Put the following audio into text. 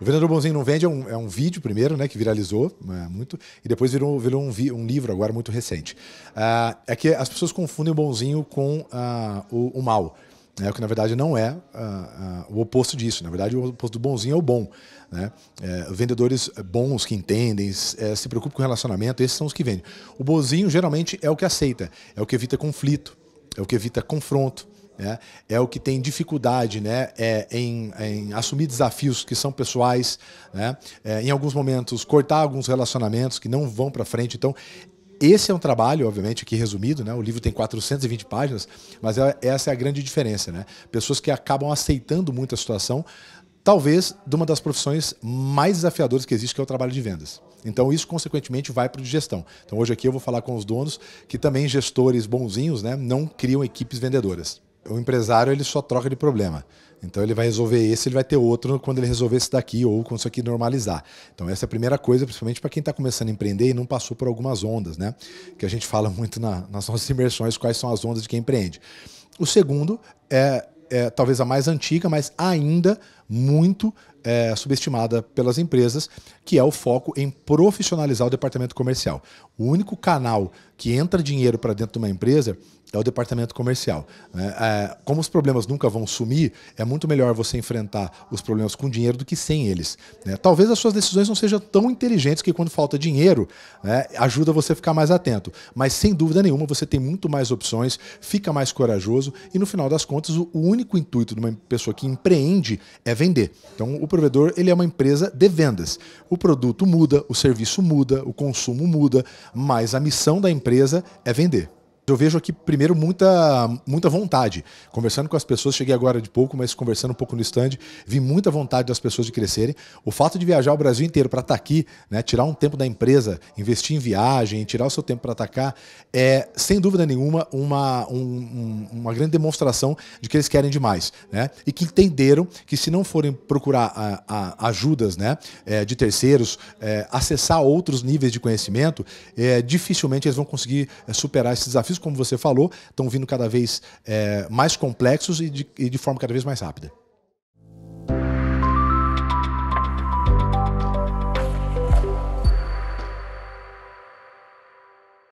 O Vendedor Bonzinho Não Vende é um, é um vídeo primeiro, né, que viralizou é, muito, e depois virou, virou um, vi, um livro agora muito recente. Uh, é que as pessoas confundem o bonzinho com uh, o, o, mal, né, o que na verdade não é uh, o oposto disso. Na verdade, o oposto do bonzinho é o bom. Né? É, vendedores bons que entendem, é, se preocupam com o relacionamento, esses são os que vendem. O bonzinho geralmente é o que aceita, é o que evita conflito, é o que evita confronto né? é o que tem dificuldade né? é, em, em assumir desafios que são pessoais, né? É, em alguns momentos cortar alguns relacionamentos que não vão para frente. Então, esse é um trabalho, obviamente, aqui resumido, né? O livro tem 420 páginas, mas é, essa é a grande diferença, né? Pessoas que acabam aceitando muito a situação, talvez de uma das profissões mais desafiadoras que existe, que é o trabalho de vendas. Então, isso, consequentemente, vai para o de gestão. Então, hoje aqui eu vou falar com os donos, que também gestores bonzinhos, né? Não criam equipes vendedoras o empresário ele só troca de problema. Então ele vai resolver esse, ele vai ter outro quando ele resolver esse daqui ou quando isso aqui normalizar. Então essa é a primeira coisa, principalmente para quem está começando a empreender e não passou por algumas ondas, né? Que a gente fala muito na, nas nossas imersões quais são as ondas de quem empreende. O segundo é, é talvez a mais antiga, mas ainda muito é, subestimada pelas empresas, que é o foco em profissionalizar o departamento comercial. O único canal que entra dinheiro para dentro de uma empresa é o departamento comercial. Né? É, como os problemas nunca vão sumir, é muito melhor você enfrentar os problemas com dinheiro do que sem eles. Né? Talvez as suas decisões não sejam tão inteligentes que quando falta dinheiro, né, ajuda você a ficar mais atento. Mas sem dúvida nenhuma, você tem muito mais opções, fica mais corajoso e no final das contas, o único intuito de uma pessoa que empreende é vender. Então, o provedor ele é uma empresa de vendas. O produto muda, o serviço muda, o consumo muda, mas a missão da empresa é vender. Eu vejo aqui, primeiro, muita, muita vontade. Conversando com as pessoas, cheguei agora de pouco, mas conversando um pouco no stand, vi muita vontade das pessoas de crescerem. O fato de viajar o Brasil inteiro para estar tá aqui, né, tirar um tempo da empresa, investir em viagem, tirar o seu tempo para atacar, é, sem dúvida nenhuma, uma, um, uma grande demonstração de que eles querem demais. Né? E que entenderam que se não forem procurar a, a, ajudas né, é, de terceiros, é, acessar outros níveis de conhecimento, é, dificilmente eles vão conseguir é, superar esses desafios como você falou, estão vindo cada vez é, mais complexos e de, e de forma cada vez mais rápida.